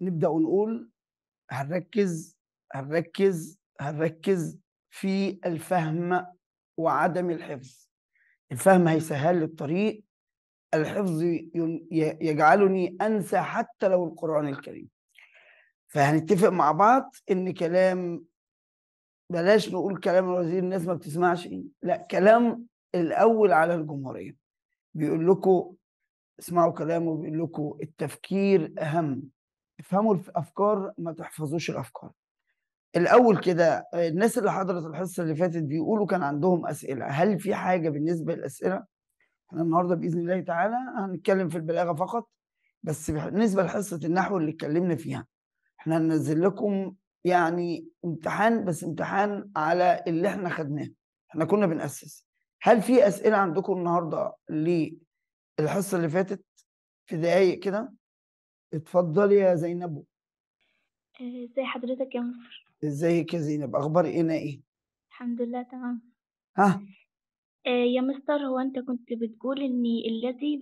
نبدا ونقول هنركز هنركز هنركز في الفهم وعدم الحفظ الفهم هيسهل لي الطريق الحفظ يجعلني انسى حتى لو القران الكريم فهنتفق مع بعض ان كلام بلاش نقول كلام الوزير الناس ما بتسمعش ايه لا كلام الاول على الجمهوريه بيقول لكم اسمعوا كلامه بيقول لكم التفكير اهم تفهموا الافكار ما تحفظوش الافكار الاول كده الناس اللي حضرت الحصه اللي فاتت بيقولوا كان عندهم اسئله هل في حاجه بالنسبه للاسئله احنا النهارده باذن الله تعالى هنتكلم في البلاغه فقط بس بالنسبه لحصه النحو اللي اتكلمنا فيها احنا هننزل لكم يعني امتحان بس امتحان على اللي احنا خدناه احنا كنا بنأسس هل في اسئله عندكم النهارده للحصه اللي فاتت في دقايق كده اتفضلي يا زينب آه، ازي حضرتك يا مصر ازيك يا زينب اخبار انا ايه الحمد لله تمام ها آه، يا مستر هو انت كنت بتقول ان الذي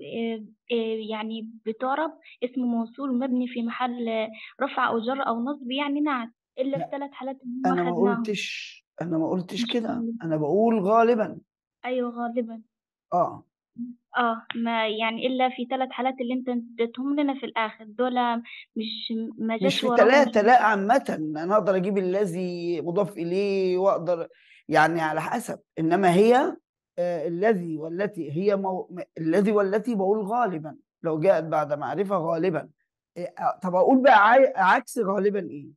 آه، يعني بتعرب اسم موصول مبني في محل رفع او جر او نصب يعني نعت الا في ثلاث حالات انا ما قلتش انا ما قلتش كده انا بقول غالبا ايوه غالبا اه آه، ما يعني إلا في ثلاث حالات اللي أنت اديتهم لنا في الآخر، دُول مش ما مش جاش في وراهم لأ عامةً، أنا أقدر أجيب الذي مضاف إليه وأقدر يعني على حسب، إنما هي آه، الذي والتي هي مو م الذي والتي بقول غالبًا، لو جاءت بعد معرفة غالبًا، آه، آه، طَب أقول بقى عكس غالبًا إيه؟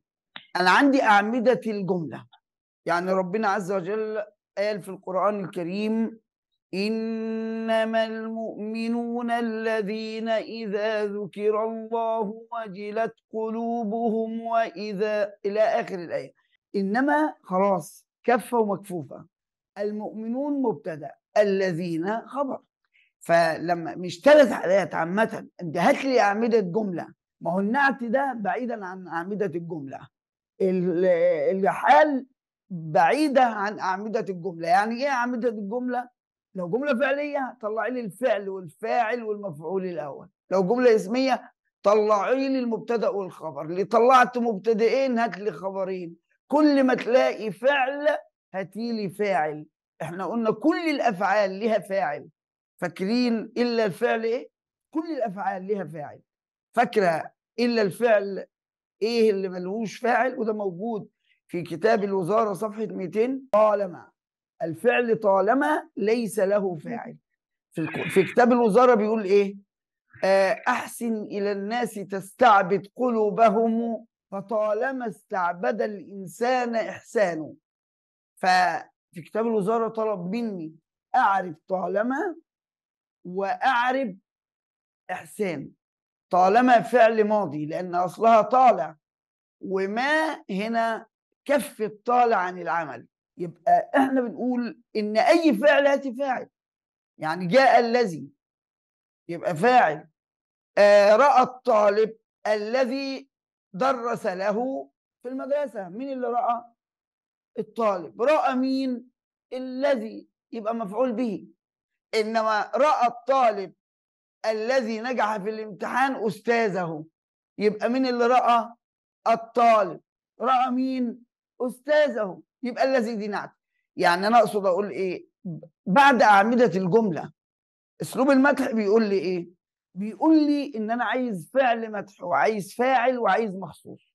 أنا عندي أعمدة الجملة، يعني ربنا عز وجل قال في القرآن الكريم إنما المؤمنون الذين إذا ذكر الله وجلت قلوبهم وإذا إلى آخر الآية إنما خلاص كفة ومكفوفة المؤمنون مبتدأ الذين خبر فلما مش ثلاث حالات عامة أنت هات لي أعمدة جملة ما هو النعت ده بعيدا عن أعمدة الجملة الحال بعيدة عن أعمدة الجملة يعني إيه أعمدة الجملة؟ لو جمله فعليه طلعي لي الفعل والفاعل والمفعول الاول لو جمله اسميه طلعي لي المبتدا والخبر اللي طلعت مبتدئين هات لي خبرين كل ما تلاقي فعل هاتي لي فاعل احنا قلنا كل الافعال لها فاعل فاكرين الا الفعل ايه كل الافعال لها فاعل فاكره الا الفعل ايه اللي ملهوش فاعل وده موجود في كتاب الوزاره صفحه 200 طالما الفعل طالما ليس له فاعل في, في كتاب الوزارة بيقول إيه آه، أحسن إلى الناس تستعبد قلوبهم فطالما استعبد الإنسان إحسانه ففي كتاب الوزارة طلب مني أعرف طالما وأعرف إحسان طالما فعل ماضي لأن أصلها طالع وما هنا كف الطالع عن العمل يبقى احنا بنقول ان اي فعل هاتي فاعل يعني جاء الذي يبقى فاعل آه راى الطالب الذي درس له في المدرسه مين اللي راى الطالب راى مين الذي يبقى مفعول به انما راى الطالب الذي نجح في الامتحان استاذه يبقى مين اللي راى الطالب راى مين استاذه يبقى الذي دي نعت يعني انا اقصد اقول ايه بعد اعمده الجمله اسلوب المدح بيقول لي ايه بيقول لي ان انا عايز فعل مدح وعايز فاعل وعايز مخصوص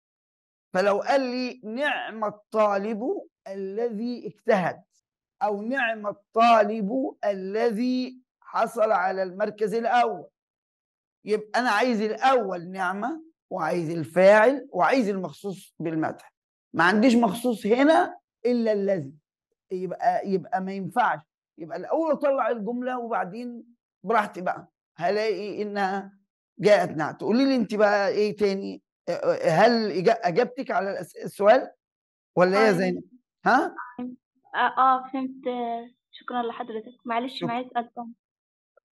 فلو قال لي نعم الطالب الذي اجتهد او نعم الطالب الذي حصل على المركز الاول يبقى انا عايز الاول نعمه وعايز الفاعل وعايز المخصوص بالمدح ما عنديش مخصوص هنا الا الذي يبقى يبقى ما ينفعش يبقى الاول اطلع الجمله وبعدين براحتي بقى هلاقي انها جاءت نعت تقولي لي انت بقى ايه تاني هل اجابتك على السؤال ولا ايه يا زينب ها اه فهمت شكرا لحضرتك معلش معايا سؤال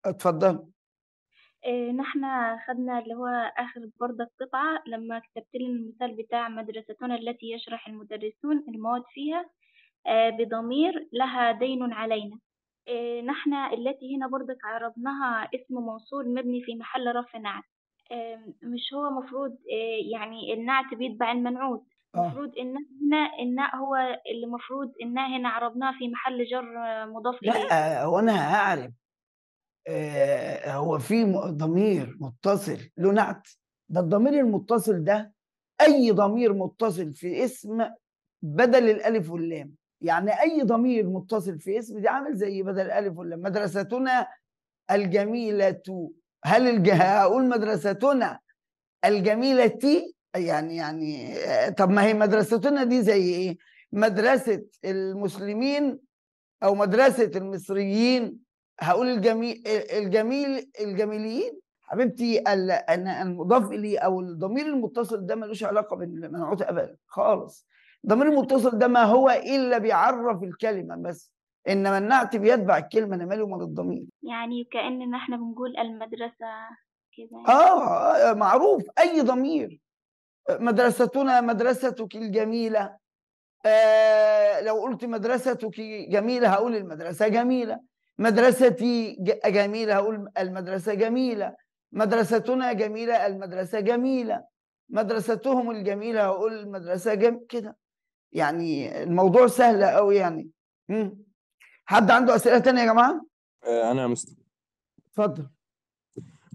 اتفضل آه، نحن خدنا اللي هو آخر برضك قطعة لمّا كتبت لي المثال بتاع مدرستنا التي يشرح المدرسون المواد فيها آه، بضمير لها دين علينا، آه، نحن التي هنا برضك عرضناها اسم موصول مبني في محل رفع نعت، مش هو مفروض يعني النعت بيتبع المنعوت، المفروض مفروض هنا الناء هو اللي مفروض ان هنا عرضناه في محل جر مضاف إليه. لأ، هو أنا هاعرِب. آه، هو في ضمير متصل له نعت ده الضمير المتصل ده اي ضمير متصل في اسم بدل الالف واللام يعني اي ضمير متصل في اسم دي عامل زي بدل الالف واللام مدرستنا الجميله هل الج... هقول مدرستنا الجميله يعني يعني آه، طب ما هي مدرستنا دي زي ايه مدرسه المسلمين او مدرسه المصريين هقول الجميل الجميل الجميليين حبيبتي المضاف اليه او الضمير المتصل ده ملوش علاقه بالمنعوت ابدا خالص الضمير المتصل ده ما هو الا بيعرف الكلمه بس ان منعت بيتبع الكلمه انا مالي ومال الضمير يعني كاننا احنا بنقول المدرسه كده يعني. آه،, اه معروف اي ضمير مدرستنا مدرستك الجميله آه لو قلت مدرستك جميله هقول المدرسه جميله مدرستي جميلة هقول المدرسة جميلة مدرستنا جميلة المدرسة جميلة مدرستهم الجميلة هقول المدرسة جم... كده يعني الموضوع سهل قوي يعني مم. حد عنده أسئلة تانية يا جماعة؟ آه، أنا مسلم اتفضل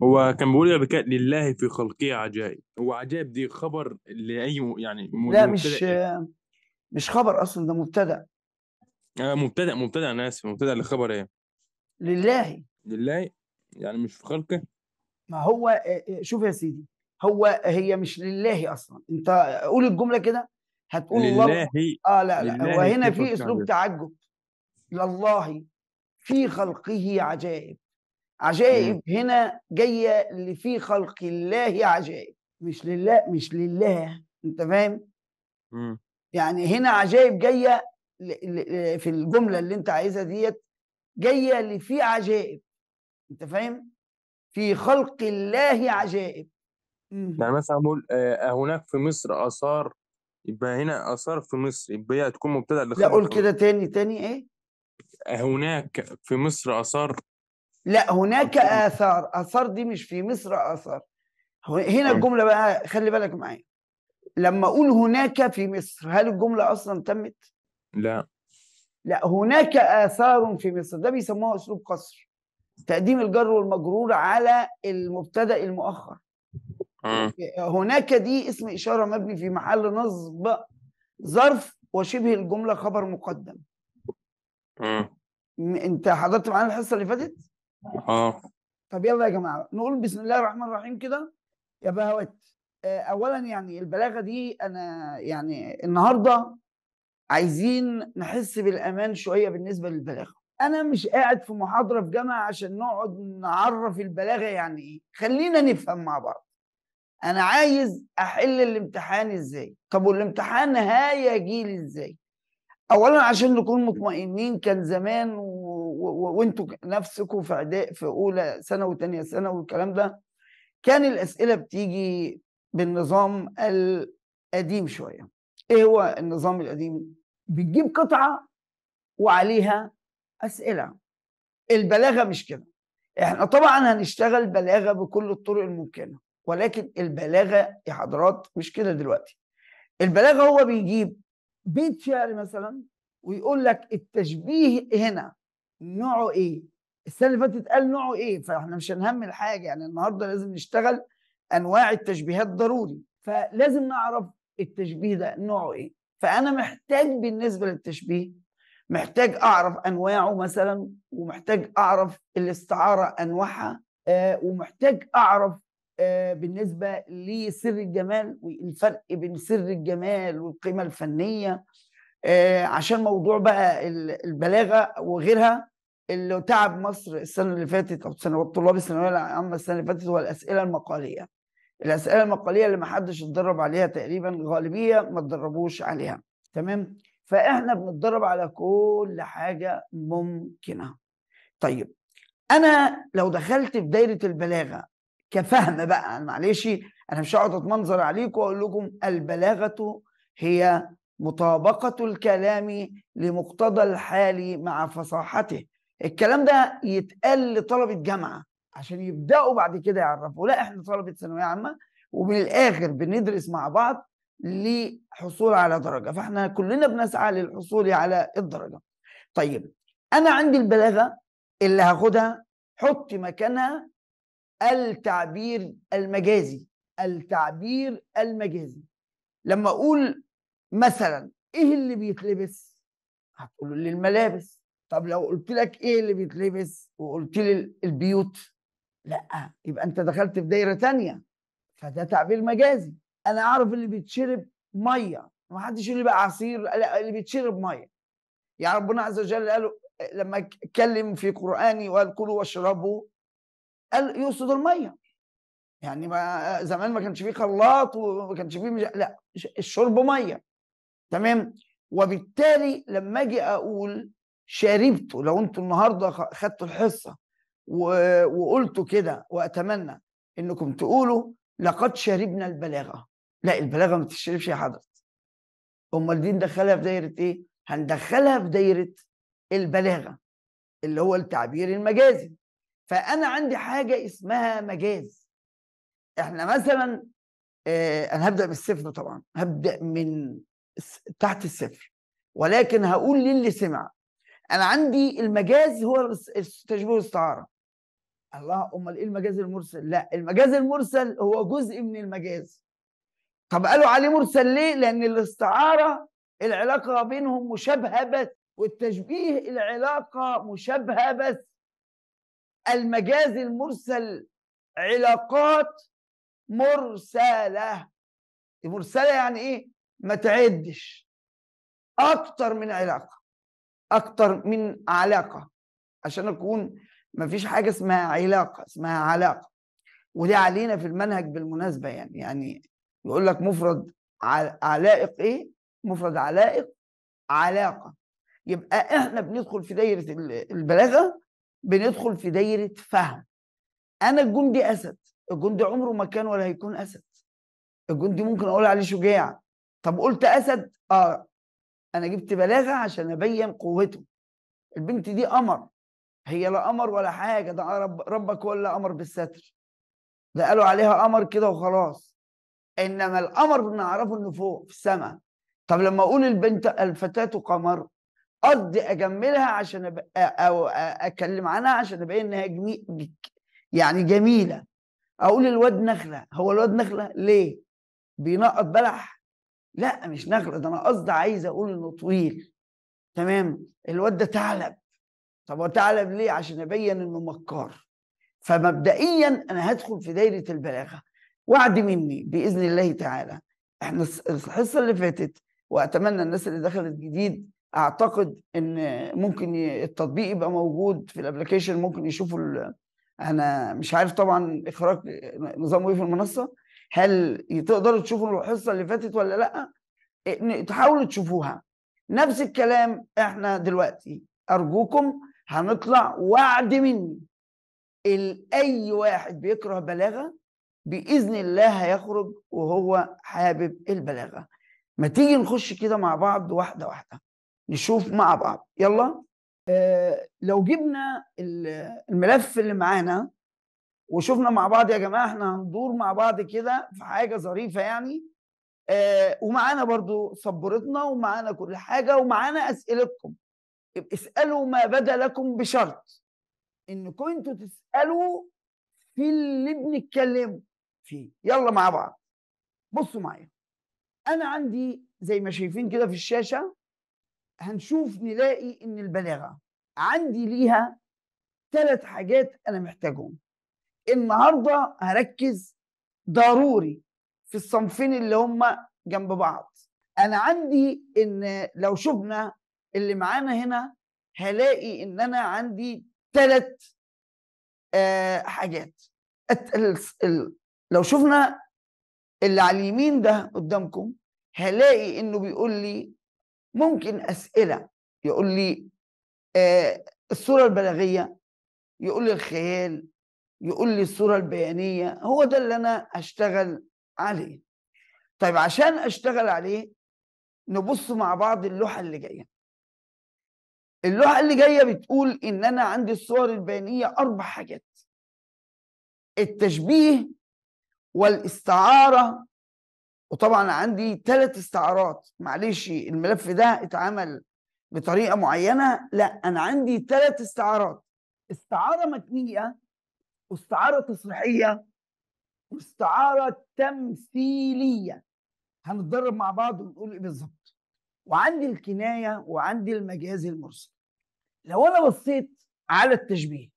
هو كان بيقول يا بكاء لله في خلقه عجائب هو عجائب دي خبر لأي يعني لا مش إيه؟ مش خبر أصلا ده مبتدأ آه، مبتدأ مبتدأ أنا آسف مبتدأ لخبر إيه لله لله يعني مش في خلقه ما هو آه، آه، شوف يا سيدي هو هي مش لله اصلا انت قول الجمله كده هتقول لله الله اه لا لا وهنا في اسلوب تعجب لله في خلقه عجائب عجائب مم. هنا جايه اللي في خلق الله عجائب مش لله مش لله انت فاهم يعني هنا عجائب جايه في الجمله اللي انت عايزها ديت جايه اللي فيه عجائب انت فاهم في خلق الله عجائب يعني مثلا بقول آه، هناك في مصر اثار يبقى هنا اثار في مصر يبقى هي هتكون مبتدا لا قول كده تاني تاني ايه هناك في مصر اثار لا هناك اثار اثار دي مش في مصر اثار هنا طيب. الجمله بقى خلي بالك معايا لما اقول هناك في مصر هل الجمله اصلا تمت لا لا هناك آثار في مصر ده بيسموها أسلوب قصر تقديم الجر والمجرور على المبتدأ المؤخر هناك دي اسم إشارة مبني في محل نصب ظرف وشبه الجملة خبر مقدم أنت حضرت معانا الحصة اللي فاتت؟ اه طب يلا يا جماعة نقول بسم الله الرحمن الرحيم كده يا بهوات آه، أولا يعني البلاغة دي أنا يعني النهاردة عايزين نحس بالامان شويه بالنسبه للبلاغه انا مش قاعد في محاضره في جامعه عشان نقعد نعرف البلاغه يعني ايه خلينا نفهم مع بعض انا عايز احل الامتحان ازاي طب والامتحان هيجي لي ازاي اولا عشان نكون مطمئنين كان زمان وانتوا نفسكم في اعداء في اولى سنه وثانيه سنه والكلام ده كان الاسئله بتيجي بالنظام القديم شويه ايه هو النظام القديم بتجيب قطعه وعليها اسئله البلاغه مش كده احنا طبعا هنشتغل بلاغه بكل الطرق الممكنه ولكن البلاغه يا حضرات مش كده دلوقتي البلاغه هو بيجيب بيت شعر مثلا ويقول لك التشبيه هنا نوعه ايه السنه اللي فاتت قال نوعه ايه فاحنا مش هنهمل حاجه يعني النهارده لازم نشتغل انواع التشبيهات ضروري فلازم نعرف التشبيه ده نوعه ايه فانا محتاج بالنسبه للتشبيه محتاج اعرف انواعه مثلا ومحتاج اعرف الاستعاره انواعها آه ومحتاج اعرف آه بالنسبه لسر الجمال والفرق بين سر الجمال والقيمه الفنيه آه عشان موضوع بقى البلاغه وغيرها اللي تعب مصر السنه اللي فاتت او السنه طلاب الثانويه العامه السنه اللي فاتت هو الاسئله المقاليه الاسئله المقاليه اللي ما حدش اتدرب عليها تقريبا غالبيه ما اتدربوش عليها تمام فاحنا بنتدرب على كل حاجه ممكنه طيب انا لو دخلت في دايره البلاغه كفهم بقى معلش انا مش هقعد اتمنظر عليكم واقول لكم البلاغه هي مطابقه الكلام لمقتضى الحال مع فصاحته الكلام ده يتقال لطلبه جامعه عشان يبداوا بعد كده يعرفوا لا احنا طلبه ثانويه عامه ومن الاخر بندرس مع بعض لحصول على درجه فاحنا كلنا بنسعى للحصول على الدرجه طيب انا عندي البلاغه اللي هاخدها حط مكانها التعبير المجازي التعبير المجازي لما اقول مثلا ايه اللي بيتلبس هتقول لي الملابس طب لو قلت لك ايه اللي بيتلبس وقلت لي البيوت لا يبقى انت دخلت في دايره تانية فده تعبير مجازي انا اعرف اللي بيتشرب ميه ما حدش اللي بقى عصير لا اللي بيتشرب ميه يعني ربنا عز وجل قال لما اتكلم في قراني وقال كلوا واشربوا قال يقصد الميه يعني ما زمان ما كانش فيه خلاط وما كانش فيه مش... لا الشرب ميه تمام وبالتالي لما اجي اقول شربت لو انتوا النهارده خدتوا الحصه وقلت كده واتمنى انكم تقولوا لقد شربنا البلاغه لا البلاغه ما بتشربش يا حضرتك امال دي ندخلها في دايره ايه هندخلها في دايره البلاغه اللي هو التعبير المجازي فانا عندي حاجه اسمها مجاز احنا مثلا آه، انا هبدا من الصفر طبعا هبدا من تحت الصفر ولكن هقول للي سمع انا عندي المجاز هو تشبيه الاستعاره الله امال ايه المجاز المرسل لا المجاز المرسل هو جزء من المجاز طب قالوا عليه مرسل ليه لان الاستعاره العلاقه بينهم مشابهه بس والتشبيه العلاقه مشابهه بس المجاز المرسل علاقات مرسله مرسله يعني ايه ما تعدش اكتر من علاقه اكتر من علاقه عشان اكون ما فيش حاجه اسمها علاقه اسمها علاقه وده علينا في المنهج بالمناسبه يعني يعني يقول لك مفرد علائق ايه مفرد علائق علاقه يبقى احنا بندخل في دايره البلاغه بندخل في دايره فهم انا الجندي اسد الجندي عمره ما كان ولا هيكون اسد الجندي ممكن اقول عليه شجاع طب قلت اسد اه انا جبت بلاغه عشان ابين قوته البنت دي قمر هي لا قمر ولا حاجه ده رب ربك ولا قمر بالستر ده قالوا عليها قمر كده وخلاص انما القمر بنعرفه انه فوق في السماء طب لما اقول البنت الفتاه قمر قصدي اجملها عشان او اتكلم عنها عشان ابين انها جميل يعني جميله اقول الواد نخله هو الواد نخله ليه بينقط بلح لا مش نخله ده انا قصدي عايز اقول انه طويل تمام الواد ده ثعلب طب وتعلم ليه عشان ابين انه مكار فمبدئيا انا هدخل في دايره البلاغه وعد مني باذن الله تعالى احنا الحصه اللي فاتت واتمنى الناس اللي دخلت جديد اعتقد ان ممكن التطبيق يبقى موجود في الابلكيشن ممكن يشوفوا انا مش عارف طبعا اخراج نظامه ايه في المنصه هل تقدروا تشوفوا الحصه اللي فاتت ولا لا تحاولوا تشوفوها نفس الكلام احنا دلوقتي ارجوكم هنطلع وعد مني اي واحد بيكره بلاغه باذن الله هيخرج وهو حابب البلاغه ما تيجي نخش كده مع بعض واحده واحده نشوف مع بعض يلا آه لو جبنا الملف اللي معانا وشفنا مع بعض يا جماعه احنا هندور مع بعض كده في حاجه ظريفه يعني آه ومعانا برضو سبورتنا ومعانا كل حاجه ومعانا اسئلتكم اسألوا ما بدا لكم بشرط ان كنتوا تسألوا في اللي بنتكلم فيه يلا مع بعض بصوا معايا انا عندي زي ما شايفين كده في الشاشة هنشوف نلاقي ان البلاغة عندي ليها ثلاث حاجات انا محتاجهم النهاردة هركز ضروري في الصنفين اللي هما جنب بعض انا عندي ان لو شفنا اللي معانا هنا هلاقي ان انا عندي ثلاث آه، حاجات لو شفنا اللي على اليمين ده قدامكم هلاقي انه بيقول لي ممكن اسئله يقول لي آه الصوره البلاغيه يقول لي الخيال يقول لي الصوره البيانيه هو ده اللي انا اشتغل عليه طيب عشان اشتغل عليه نبص مع بعض اللوحه اللي جايه اللوحه اللي جايه بتقول ان انا عندي الصور البيانيه اربع حاجات التشبيه والاستعاره وطبعا عندي ثلاث استعارات معلش الملف ده اتعمل بطريقه معينه لا انا عندي ثلاث استعارات استعاره متنيه واستعاره تصريحيه واستعاره تمثيليه هنتدرب مع بعض ونقول ايه بالظبط وعندي الكنايه وعندي المجاز المرسل لو انا بصيت على التشبيه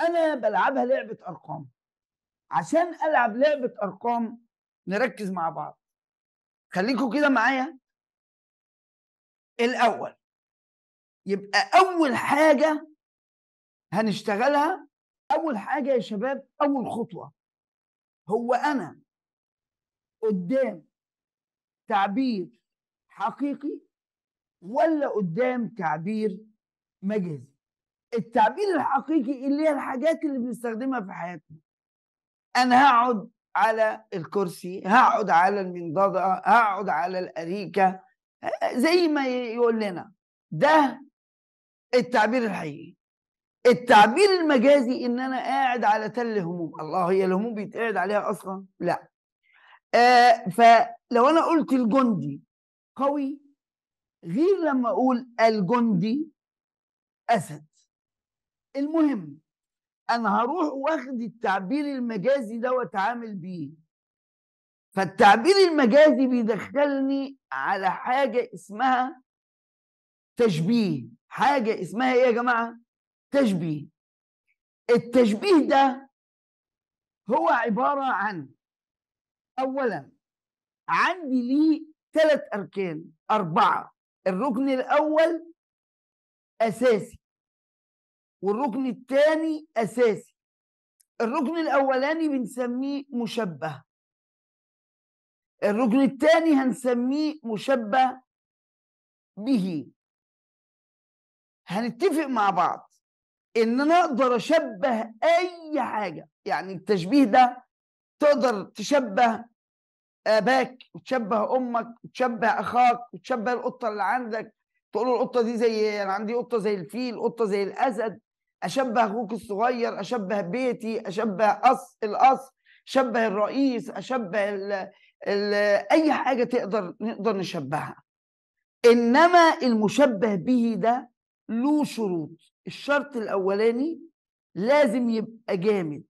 انا بلعبها لعبه ارقام عشان العب لعبه ارقام نركز مع بعض خليكوا كده معايا الاول يبقى اول حاجه هنشتغلها اول حاجه يا شباب اول خطوه هو انا قدام تعبير حقيقي ولا قدام تعبير مجازي التعبير الحقيقي اللي هي الحاجات اللي بنستخدمها في حياتنا انا هقعد على الكرسي هقعد على المنضدة هقعد على الأريكة زي ما يقول لنا ده التعبير الحقيقي التعبير المجازي ان انا قاعد على تل هموم الله هي الهموم بيتقعد عليها اصلا لا آه فلو انا قلت الجندي قوي غير لما اقول الجندي اسد المهم انا هروح واخد التعبير المجازي ده واتعامل بيه فالتعبير المجازي بيدخلني على حاجه اسمها تشبيه حاجه اسمها ايه يا جماعه تشبيه التشبيه ده هو عباره عن اولا عندي ليه ثلاث اركان اربعه الركن الاول اساسي والركن الثاني اساسي الركن الاولاني بنسميه مشبه الركن الثاني هنسميه مشبه به هنتفق مع بعض ان انا اقدر اشبه اي حاجه يعني التشبيه ده تقدر تشبه اباك وتشبه امك وتشبه اخاك وتشبه القطه اللي عندك تقول له القطه دي زي إيه؟ انا عندي قطه زي الفيل قطه زي الاسد اشبه اخوك الصغير اشبه بيتي اشبه قص القص شبه الرئيس اشبه الـ الـ اي حاجه تقدر نقدر نشبهها انما المشبه به ده له شروط الشرط الاولاني لازم يبقى جامد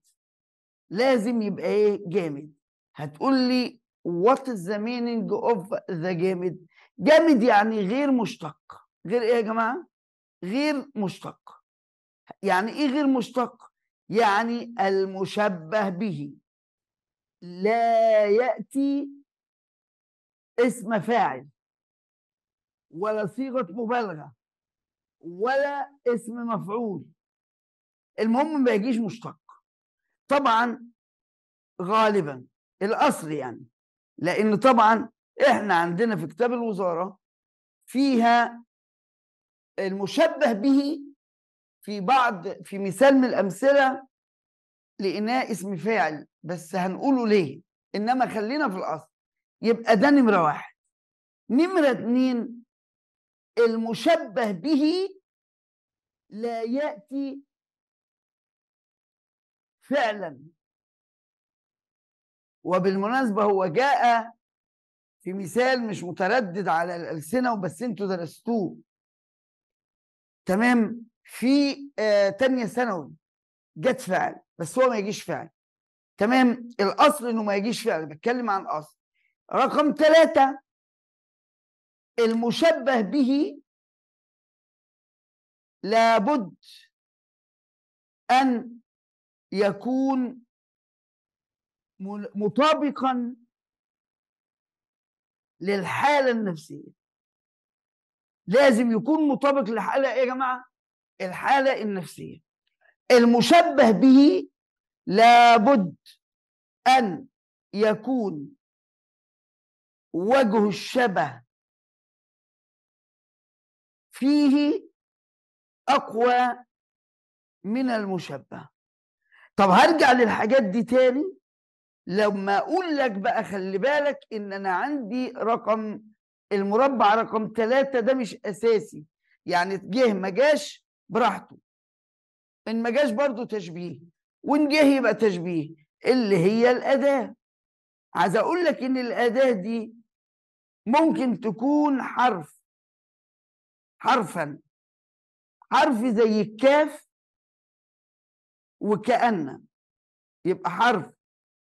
لازم يبقى ايه جامد هتقول لي وات از ذا مينينج اوف ذا جامد جامد يعني غير مشتق غير ايه يا جماعه غير مشتق يعني ايه غير مشتق يعني المشبه به لا ياتي اسم فاعل ولا صيغه مبالغه ولا اسم مفعول المهم ما يجيش مشتق طبعا غالبا الاصل يعني لان طبعا احنا عندنا في كتاب الوزاره فيها المشبه به في بعض في مثال من الامثله لقيناه اسم فاعل بس هنقوله ليه انما خلينا في الاصل يبقى ده نمره واحد نمره اتنين المشبه به لا ياتي فعلا وبالمناسبه هو جاء في مثال مش متردد على الألسنة وبس انتوا درستوه تمام في آه تانية ثانوي جت فعل بس هو ما يجيش فعل تمام الأصل إنه ما يجيش فعل بتكلم عن أصل رقم ثلاثة المشبه به لابد أن يكون مطابقا للحالة النفسية لازم يكون مطابق للحالة إيه يا جماعة؟ الحالة النفسية المشبه به لابد أن يكون وجه الشبه فيه أقوى من المشبه طب هرجع للحاجات دي تاني لما اقول لك بقى خلي بالك ان انا عندي رقم المربع رقم ثلاثة ده مش اساسي يعني جه ما جاش براحته ان ما جاش برضه تشبيه وان جه يبقى تشبيه اللي هي الاداه عايز اقول لك ان الاداه دي ممكن تكون حرف حرفا حرف زي الكاف وكأن يبقى حرف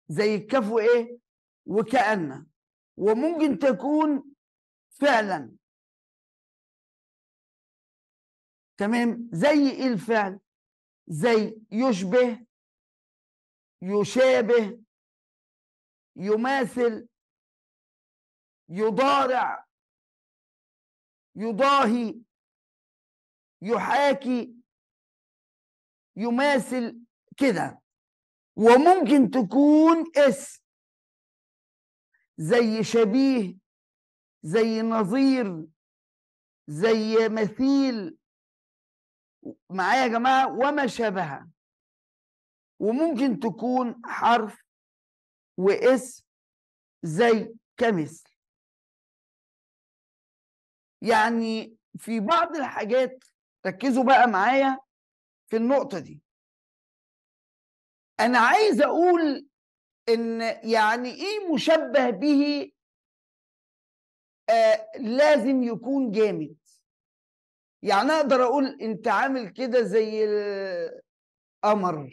زي كفو ايه وكأن وممكن تكون فعلا تمام زي ايه الفعل زي يشبه يشابه يماثل يضارع يضاهي يحاكي يماثل كده وممكن تكون اسم زي شبيه زي نظير زي مثيل معايا يا جماعه وما شابهها وممكن تكون حرف واسم زي كمثل يعني في بعض الحاجات ركزوا بقى معايا في النقطة دي انا عايز اقول ان يعني ايه مشبه به آه لازم يكون جامد يعني اقدر اقول انت عامل كده زي القمر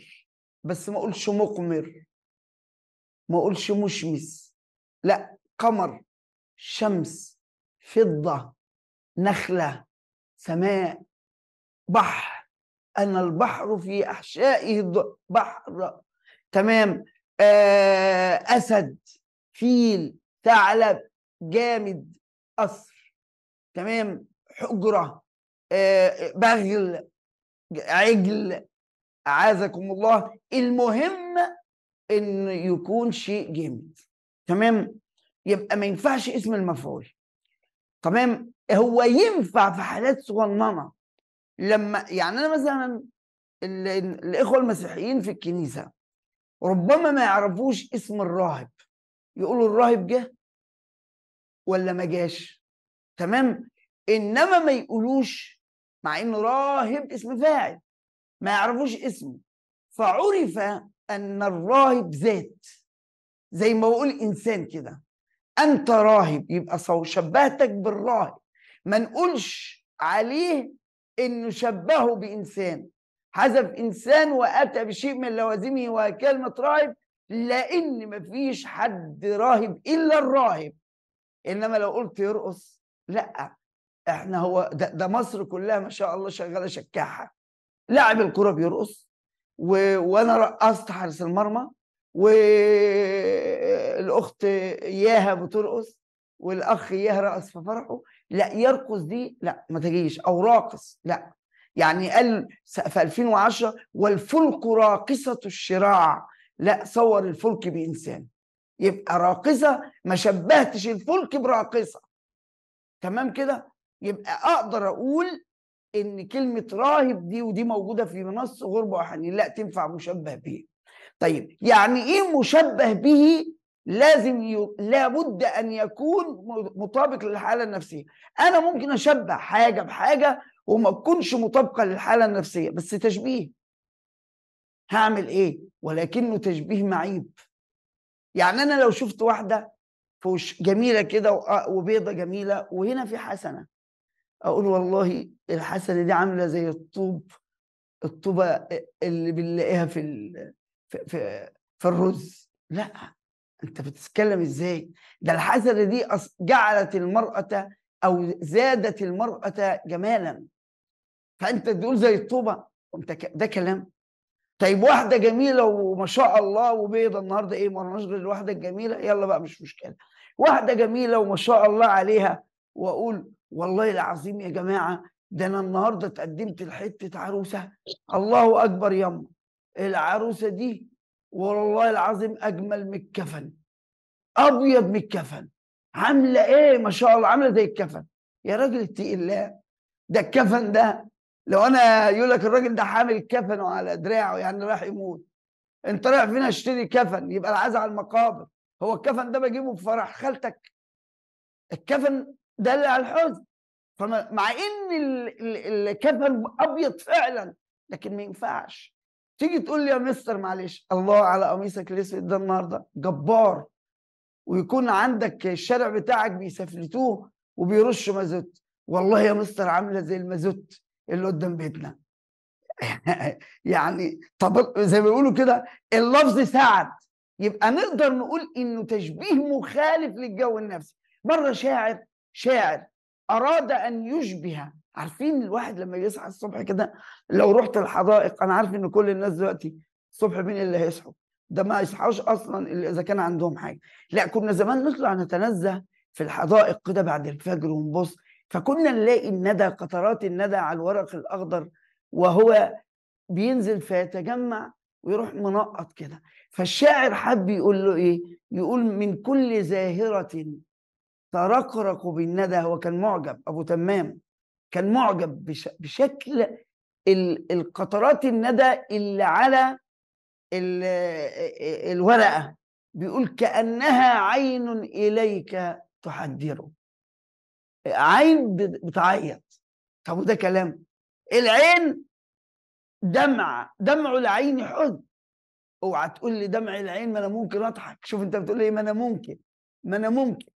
بس ما اقولش مقمر ما اقولش مشمس لا قمر شمس فضه نخله سماء بحر أنا البحر في أحشائه بحر تمام آه، أسد فيل ثعلب جامد قصر تمام حجرة آه، بغل عجل أعاذكم الله المهم إن يكون شيء جامد تمام يبقى ما ينفعش اسم المفعول تمام هو ينفع في حالات صغننه لما يعني انا مثلا الاخوه المسيحيين في الكنيسه ربما ما يعرفوش اسم الراهب يقولوا الراهب جه ولا ما جاش تمام انما ما يقولوش مع ان راهب اسم فاعل ما يعرفوش اسمه فعرف ان الراهب ذات زي ما بقول انسان كده انت راهب يبقى شبهتك بالراهب ما نقولش عليه انه شبهه بانسان حذف انسان واتى بشيء من لوازمه وكلمه راهب لان مفيش حد راهب الا الراهب انما لو قلت يرقص لا احنا هو ده, ده مصر كلها ما شاء الله شغاله شكاحه لاعب الكره بيرقص و... وانا رقصت حارس المرمى والاخت ياها بترقص والاخ ياها رقص في فرحه لا يرقص دي لا ما تجيش او راقص لا يعني قال في 2010 والفلك راقصه الشراع لا صور الفلك بانسان يبقى راقصه ما شبهتش الفلك براقصه تمام كده يبقى اقدر اقول ان كلمه راهب دي ودي موجوده في منص غربه وحنين لا تنفع مشبه به طيب يعني ايه مشبه به لازم ي... لابد ان يكون مطابق للحاله النفسيه انا ممكن اشبه حاجه بحاجه وما تكونش مطابقه للحاله النفسيه بس تشبيه هعمل ايه ولكنه تشبيه معيب يعني انا لو شفت واحده فوش جميله كده آه، وبيضه جميله وهنا في حسنه اقول والله الحسنه دي عامله زي الطوب الطوبه اللي بنلاقيها في ال... في في الرز لا انت بتتكلم ازاي ده الحذر دي جعلت المراه او زادت المراه جمالا فانت تقول زي الطوبه ده كلام طيب واحده جميله وما شاء الله وبيضه النهارده ايه ما لناش غير الواحده الجميله يلا بقى مش مشكله واحده جميله وما شاء الله عليها واقول والله العظيم يا جماعه ده انا النهارده اتقدمت لحته عروسه الله اكبر يما العروسه دي والله العظيم اجمل من الكفن ابيض من الكفن عامله ايه ما شاء الله عامله زي الكفن يا راجل اتقي الله ده الكفن ده لو انا يقول لك الراجل ده حامل كفنه على دراعه يعني راح يموت انت رايح فين اشتري كفن يبقى العزاء على المقابر هو الكفن ده بجيبه بفرح خالتك الكفن ده اللي على الحزن فمع ان الكفن ابيض فعلا لكن ما ينفعش تيجي تقول لي يا مستر معلش الله على قميصك الاسود ده النهارده جبار ويكون عندك الشارع بتاعك بيسفلتوه وبيرشوا مازوت والله يا مستر عامله زي المازوت اللي قدام بيتنا يعني طب زي ما بيقولوا كده اللفظ ساعد يبقى نقدر نقول انه تشبيه مخالف للجو النفسي مره شاعر شاعر اراد ان يشبه عارفين الواحد لما يصحى الصبح كده لو رحت الحدائق انا عارف ان كل الناس دلوقتي الصبح مين اللي هيصحوا ده ما يصحاش اصلا الا اذا كان عندهم حاجه لا كنا زمان نطلع نتنزه في الحدائق كده بعد الفجر ونبص فكنا نلاقي الندى قطرات الندى على الورق الاخضر وهو بينزل فيتجمع ويروح منقط كده فالشاعر حب يقول له ايه يقول من كل زاهره ترقرق بالندى هو كان معجب ابو تمام كان معجب بش... بشكل ال... القطرات الندى اللي على ال... الورقه بيقول كانها عين اليك تحذره عين بتعيط طب وده كلام العين دمع دمع العين حزن اوعى تقول لي دمع العين ما انا ممكن اضحك شوف انت بتقول لي إيه، ما انا ممكن ما انا ممكن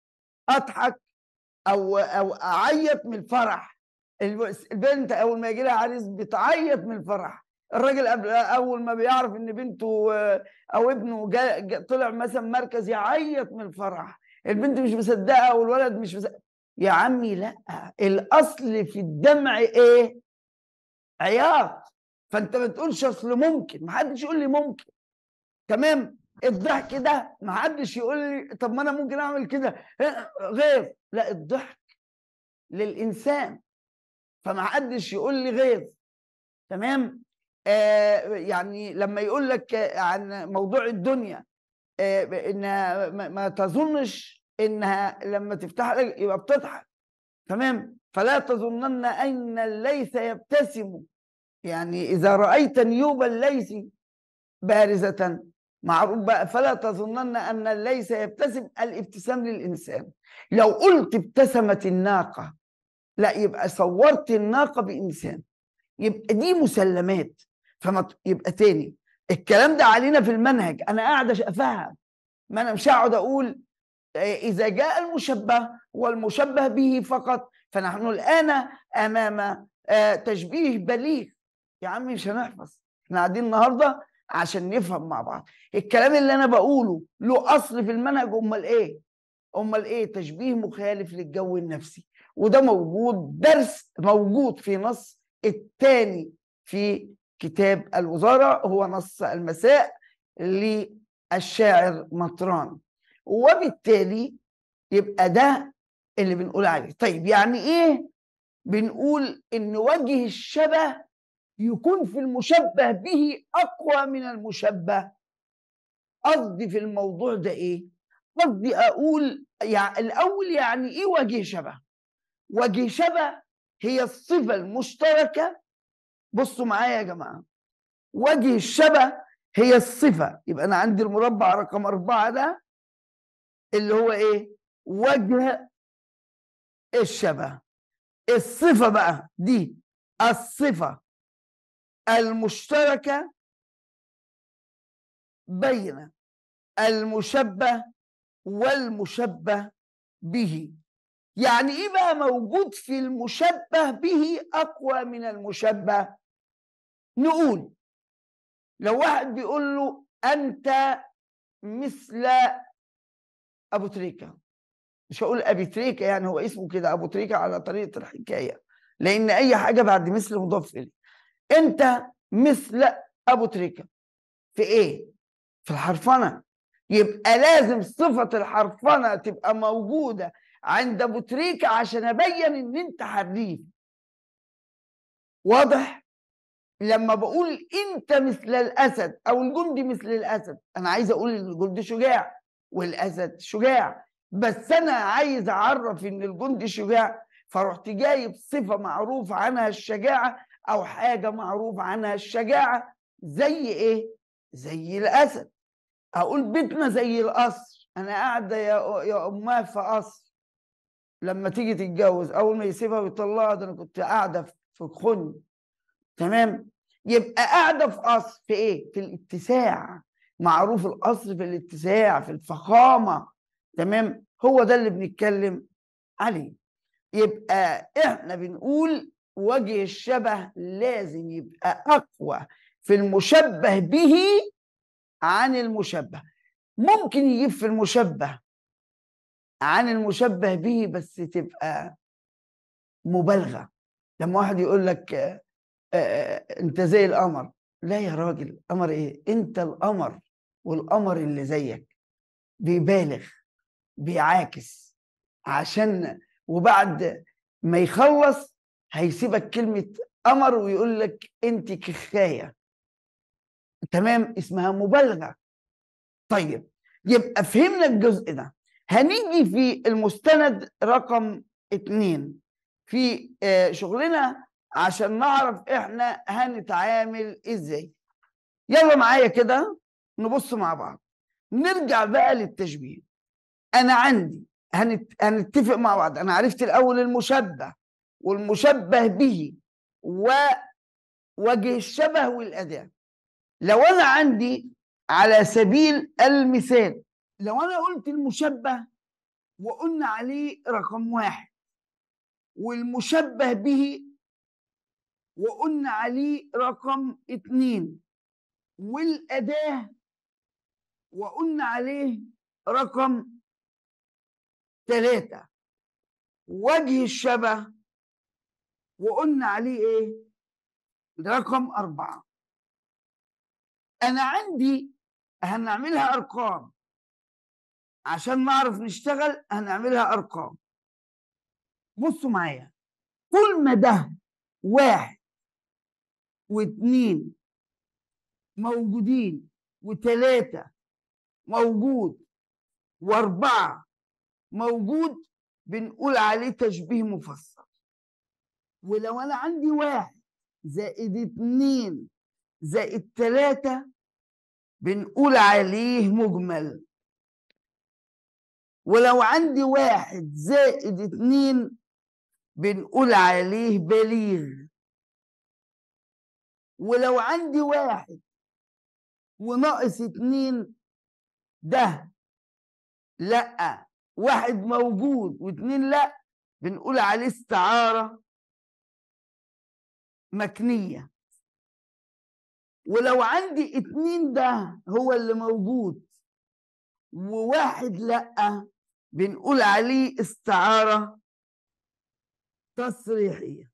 اضحك او او اعيط من الفرح البنت اول ما يجي لها عريس بتعيط من الفرح الراجل اول ما بيعرف ان بنته او ابنه جا جا طلع مثلا مركز يعيط من الفرح البنت مش مصدقه والولد مش مصدقه يا عمي لا الاصل في الدمع ايه عياط فانت ما تقولش اصل ممكن ما حدش يقول لي ممكن تمام الضحك ده ما حدش يقول لي طب ما انا ممكن اعمل كده غير لا الضحك للانسان فما حدش يقول لي غير تمام آه يعني لما يقول لك عن موضوع الدنيا آه انها ما تظنش انها لما تفتح لك يبقى بتضحك تمام فلا تظنن ان الليث يبتسم يعني اذا رايت نيوب الليث بارزه معروف بقى فلا تظنن ان الليث يبتسم الابتسام للانسان لو قلت ابتسمت الناقه لا يبقى صورت الناقة بإنسان يبقى دي مسلمات فما يبقى تاني الكلام ده علينا في المنهج أنا قاعدة أفهم ما أنا مش هقعد أقول آه، إذا جاء المشبه والمشبه به فقط فنحن الآن أمام آه، تشبيه بليغ يا عمي مش هنحفظ احنا قاعدين النهارده عشان نفهم مع بعض الكلام اللي انا بقوله له اصل في المنهج امال ايه امال ايه تشبيه مخالف للجو النفسي وده موجود درس موجود في نص الثاني في كتاب الوزارة هو نص المساء للشاعر مطران وبالتالي يبقى ده اللي بنقول عليه طيب يعني ايه بنقول ان وجه الشبه يكون في المشبه به اقوى من المشبه قصدي في الموضوع ده ايه قصدي اقول يعني الاول يعني ايه وجه شبه شبه هي الصفة المشتركة بصوا معايا يا جماعة وجه الشبه هي الصفة يبقى أنا عندي المربع رقم أربعة ده اللي هو إيه؟ وجه الشبه الصفة بقى دي الصفة المشتركة بين المشبه والمشبه به يعني ايه بقى موجود في المشبه به اقوى من المشبه نقول لو واحد بيقول له انت مثل ابو تريكه مش هقول ابي تريكه يعني هو اسمه كده ابو تريكه على طريقه الحكايه لان اي حاجه بعد مثل مضاف اليه انت مثل ابو تريكه في ايه في الحرفنه يبقى لازم صفه الحرفنه تبقى موجوده عند ابو تريكه عشان ابين ان انت حريف واضح لما بقول انت مثل الاسد او الجندي مثل الاسد انا عايز اقول ان الجندي شجاع والاسد شجاع بس انا عايز اعرف ان الجندي شجاع فرحت جايب صفه معروف عنها الشجاعه او حاجه معروف عنها الشجاعه زي ايه زي الاسد اقول بيتنا زي القصر انا قاعده يا يا امها في قصر لما تيجي تتجوز اول ما يسيبها ويطلعها ده انا كنت قاعده في خن تمام يبقى قاعده في قصر في ايه؟ في الاتساع معروف القصر في الاتساع في الفخامه تمام هو ده اللي بنتكلم عليه يبقى احنا بنقول وجه الشبه لازم يبقى اقوى في المشبه به عن المشبه ممكن يجيب في المشبه عن المشبه به بس تبقى مبالغه لما واحد يقول لك آه، آه، آه، انت زي القمر لا يا راجل قمر ايه انت القمر والقمر اللي زيك بيبالغ بيعاكس عشان وبعد ما يخلص هيسيبك كلمة قمر ويقول لك أنت كخاية تمام اسمها مبالغة طيب يبقى فهمنا الجزء ده هنيجي في المستند رقم اتنين في آه، شغلنا عشان نعرف احنا هنتعامل ازاي يلا معايا كده نبص مع بعض نرجع بقى للتشبيه انا عندي هنت... هنتفق مع بعض انا عرفت الاول المشبه والمشبه به ووجه الشبه والاداء لو انا عندي على سبيل المثال لو انا قلت المشبه وقلنا عليه رقم واحد والمشبه به وقلنا عليه رقم اتنين والأداة وقلنا عليه رقم تلاتة وجه الشبه وقلنا عليه ايه رقم أربعة أنا عندي هنعملها أرقام عشان نعرف نشتغل هنعملها ارقام بصوا معايا كل ما ده واحد واتنين موجودين وتلاتة موجود واربعة موجود بنقول عليه تشبيه مفصل ولو انا عندي واحد زائد اتنين زائد تلاتة بنقول عليه مجمل ولو عندي واحد زائد اتنين بنقول عليه بليغ ولو عندي واحد وناقص اتنين ده لأ واحد موجود واتنين لأ بنقول عليه استعارة مكنية ولو عندي اتنين ده هو اللي موجود وواحد لأ بنقول عليه استعارة تصريحية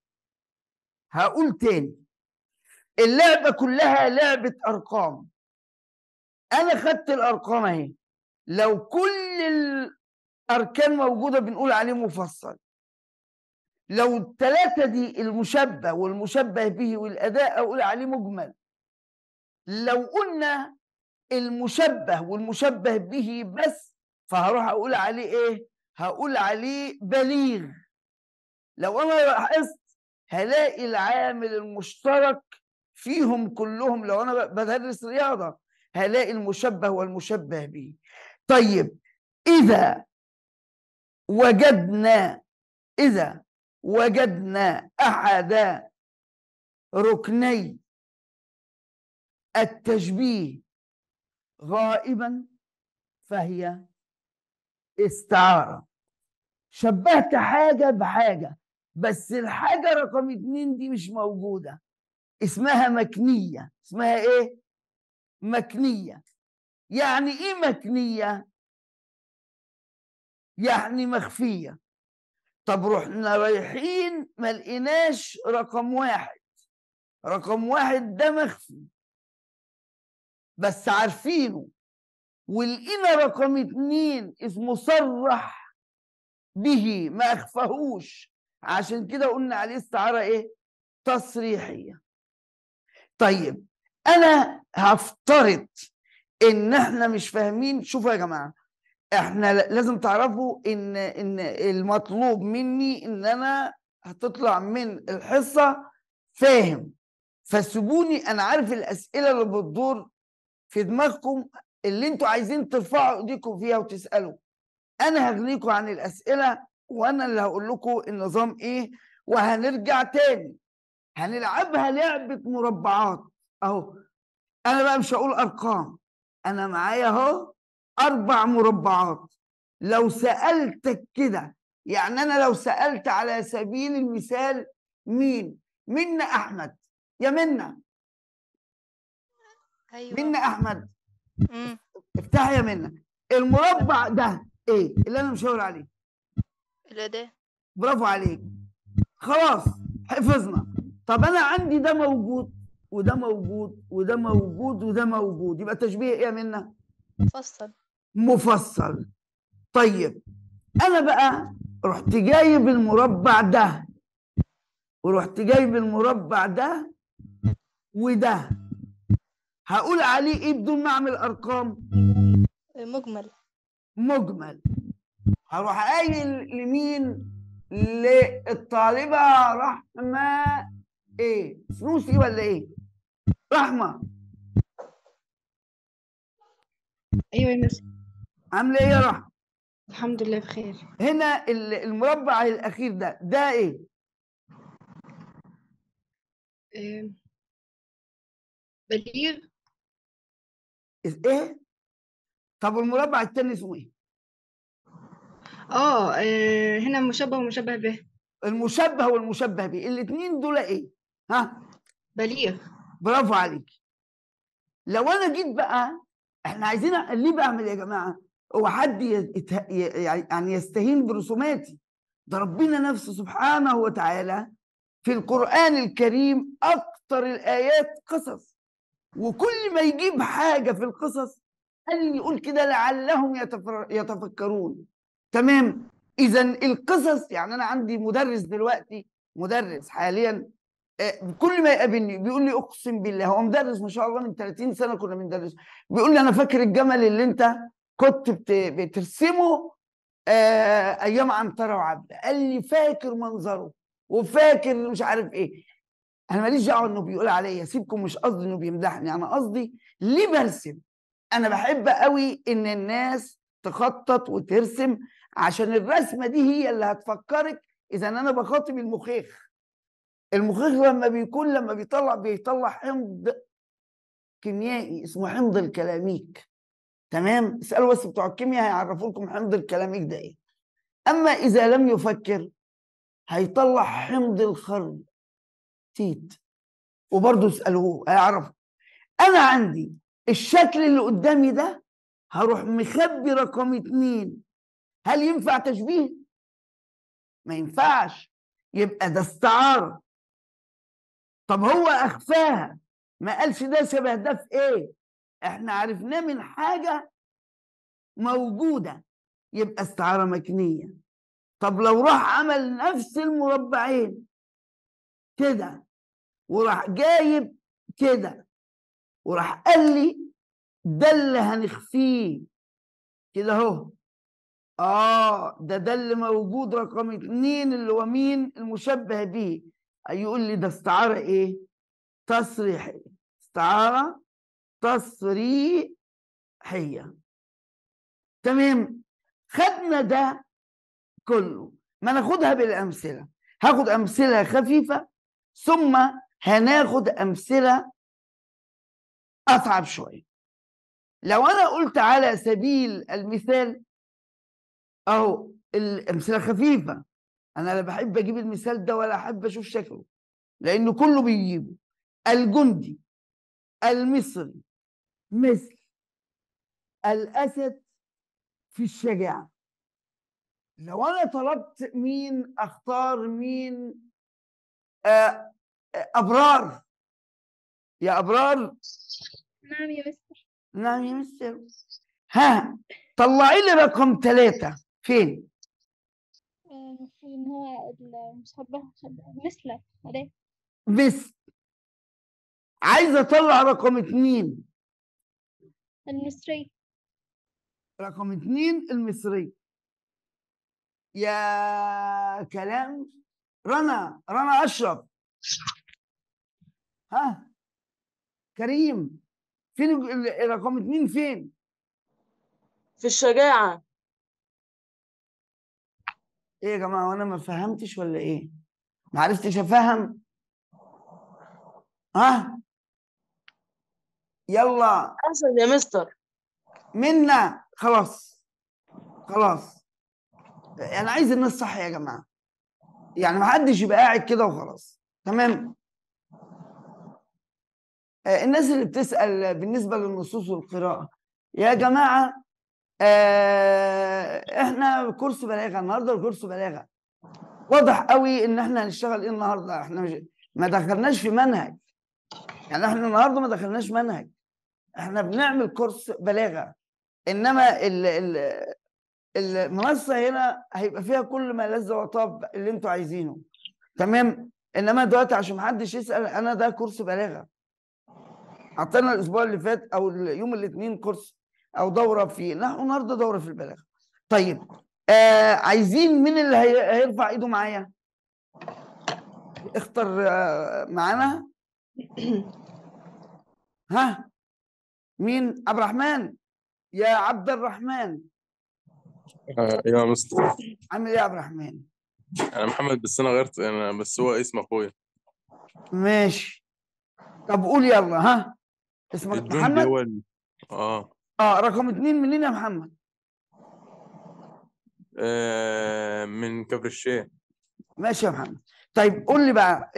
هقول تاني اللعبة كلها لعبة أرقام أنا خدت الأرقام أهي لو كل الأركان موجودة بنقول عليه مفصل لو الثلاثة دي المشبه والمشبه به والأداء أقول عليه مجمل لو قلنا المشبه والمشبه به بس فهروح اقول عليه ايه هقول عليه بليغ لو انا لاحظت هلاقي العامل المشترك فيهم كلهم لو انا بدرس رياضه هلاقي المشبه والمشبه به طيب اذا وجدنا اذا وجدنا احد ركني التشبيه غائبا فهي استعاره شبهت حاجه بحاجه بس الحاجه رقم اتنين دي مش موجوده اسمها مكنيه اسمها ايه مكنيه يعني ايه مكنيه يعني مخفيه طب رحنا رايحين ما لقيناش رقم واحد رقم واحد ده مخفي بس عارفينه والإنا رقم اتنين إذ مصرح به ما أخفهوش عشان كده قلنا عليه استعارة إيه؟ تصريحية طيب أنا هفترض إن إحنا مش فاهمين شوفوا يا جماعة إحنا لازم تعرفوا إن إن المطلوب مني إن أنا هتطلع من الحصة فاهم فسيبوني أنا عارف الأسئلة اللي بتدور في دماغكم اللي انتوا عايزين ترفعوا ايديكم فيها وتسالوا انا هغنيكم عن الاسئله وانا اللي هقول لكم النظام ايه وهنرجع تاني هنلعبها لعبه مربعات اهو انا بقى مش هقول ارقام انا معايا اهو اربع مربعات لو سالتك كده يعني انا لو سالت على سبيل المثال مين منا احمد يا منا أيوة. منا احمد افتح يا منى المربع ده ايه اللي انا مشاور عليه اللي ده برافو عليك خلاص حفظنا طب انا عندي ده موجود وده موجود وده موجود وده موجود يبقى تشبيه ايه يا منى مفصل مفصل طيب انا بقى رحت جايب المربع ده ورحت جايب المربع ده وده هقول عليه ايه بدون ما اعمل ارقام مجمل مجمل هروح قايل لمين للطالبه رحمه ايه فلوسي ولا ايه رحمه ايوه يا مس عامله ايه يا رحمه الحمد لله بخير هنا المربع الاخير ده ده ايه بليغ ايه طب والمربع التاني اسمه ايه اه, آه، هنا مشبه ومشبه به المشبه والمشبه به الاثنين دول ايه ها بليغ برافو عليك لو انا جيت بقى احنا عايزين ليه بعمل إيه يا جماعه هو حد يته... يعني،, يعني يستهين برسوماتي ده ربنا نفسه سبحانه وتعالى في القران الكريم اكثر الايات قصص وكل ما يجيب حاجه في القصص قال يقول كده لعلهم يتفكرون تمام اذا القصص يعني انا عندي مدرس دلوقتي مدرس حاليا آه، كل ما يقابلني بيقول لي اقسم بالله هو مدرس ما شاء الله من 30 سنه كنا بندرس بيقول لي انا فاكر الجمل اللي انت كنت بترسمه آه، ايام عنتره وعبده قال لي فاكر منظره وفاكر مش عارف ايه انا ماليش دعوه انه بيقول عليا سيبكم مش قصدي انه بيمدحني انا قصدي ليه برسم انا بحب قوي ان الناس تخطط وترسم عشان الرسمه دي هي اللي هتفكرك اذا انا بخاطب المخيخ المخيخ لما بيكون لما بيطلع بيطلع حمض كيميائي اسمه حمض الكلاميك تمام اسالوا بس بتوع الكيمياء هيعرفوا لكم حمض الكلاميك ده ايه اما اذا لم يفكر هيطلع حمض الخرد تيت وبرضه اسألوه هيعرف أنا عندي الشكل اللي قدامي ده هروح مخبي رقم اتنين هل ينفع تشبيه؟ ما ينفعش يبقى ده استعارة طب هو أخفاها ما قالش ده شبه ده في إيه؟ إحنا عرفناه من حاجة موجودة يبقى استعارة مكنية طب لو راح عمل نفس المربعين كده وراح جايب كده وراح قال لي ده اللي هنخفيه كده اهو اه ده ده اللي موجود رقم اتنين اللي هو مين المشبه به يقول لي ده استعاره ايه تصريحيه استعاره تصريحيه تمام خدنا ده كله ما ناخدها بالامثله هاخد امثله خفيفه ثم هناخد امثله اصعب شويه لو انا قلت على سبيل المثال اهو الامثله خفيفه انا لا بحب اجيب المثال ده ولا احب اشوف شكله لانه كله بيجيبه الجندي المصري مثل الاسد في الشجاعه لو انا طلبت مين اختار مين آه، أبرار يا أبرار نعم يا مستر نعم يا مستر ها طلعي لي رقم ثلاثة فين؟ آه، فين هو المشبه مثله عليه بس عايزة أطلع رقم اثنين المصري رقم اثنين المصري يا كلام رنا رنا أشرف ها كريم فين رقم اتنين فين في الشجاعة ايه يا جماعة وانا ما فهمتش ولا ايه ما عرفتش افهم ها يلا احسن يا مستر منا خلاص خلاص انا عايز الناس صح يا جماعه يعني ما حدش يبقى قاعد كده وخلاص تمام آه، الناس اللي بتسال بالنسبه للنصوص والقراءه يا جماعه آه، احنا كورس بلاغه النهارده الكورس بلاغه واضح قوي ان احنا هنشتغل ايه النهارده احنا ما دخلناش في منهج يعني احنا النهارده ما دخلناش منهج احنا بنعمل كورس بلاغه انما ال ال المنصه هنا هيبقى فيها كل ما لذ وطاب اللي انتوا عايزينه تمام انما دلوقتي عشان محدش يسال انا ده كورس بلاغه حطينا الاسبوع اللي فات او يوم الاثنين كورس او دوره في نحو النهارده دوره في البلاغه طيب آه عايزين مين اللي هيرفع ايده معايا اختر آه معانا ها مين عبد الرحمن يا عبد الرحمن آه، يا مستر عامل ايه يا عبد الرحمن انا محمد بس انا غيرت انا بس هو اسم اخويا ماشي طب قول يلا ها اسمك إيه؟ محمد هو اه اه رقم اثنين منين يا محمد؟ آه من كفر الشيخ ماشي يا محمد طيب قول لي بقى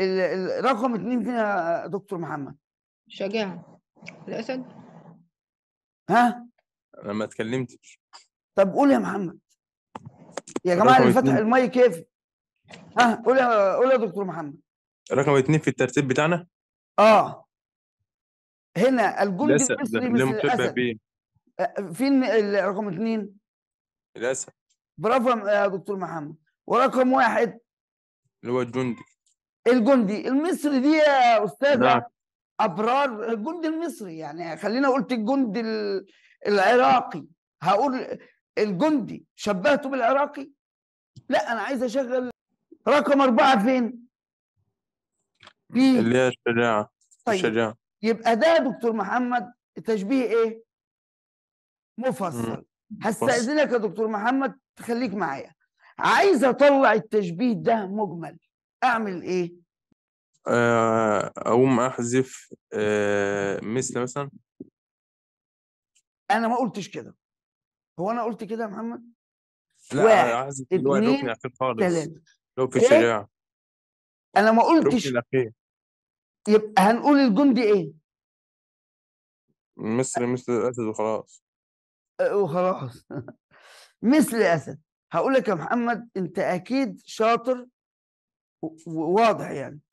رقم اثنين فين يا دكتور محمد؟ شجاعة الأسد ها؟ أنا ما اتكلمتش طب قول يا محمد يا جماعة اللي فتح المايك كيف؟ ها قول يا قول يا دكتور محمد رقم اثنين في الترتيب بتاعنا؟ اه هنا الجندي المصري مثل الاسد فين رقم اثنين؟ الاسد برافو يا دكتور محمد ورقم واحد اللي هو الجندي الجندي المصري دي يا استاذ نعم. ابرار الجندي المصري يعني خلينا قلت الجندي العراقي هقول الجندي شبهته بالعراقي لا انا عايز اشغل رقم اربعه فين؟ اللي هي الشجاعه طيب. الشجاعه يبقى ده دكتور محمد تشبيه ايه مفصل هستاذنك يا دكتور محمد تخليك معايا عايز اطلع التشبيه ده مجمل اعمل ايه آه، اقوم احذف آه، مثل مثلا انا ما قلتش كده هو انا قلت كده يا محمد لا احذف اللي هو الركن الاخير خالص لو في الشريعه انا ما قلتش يبقى هنقول الجندي ايه مثل مثل الاسد وخلاص وخلاص مثل الاسد هقول لك يا محمد انت اكيد شاطر وواضح يعني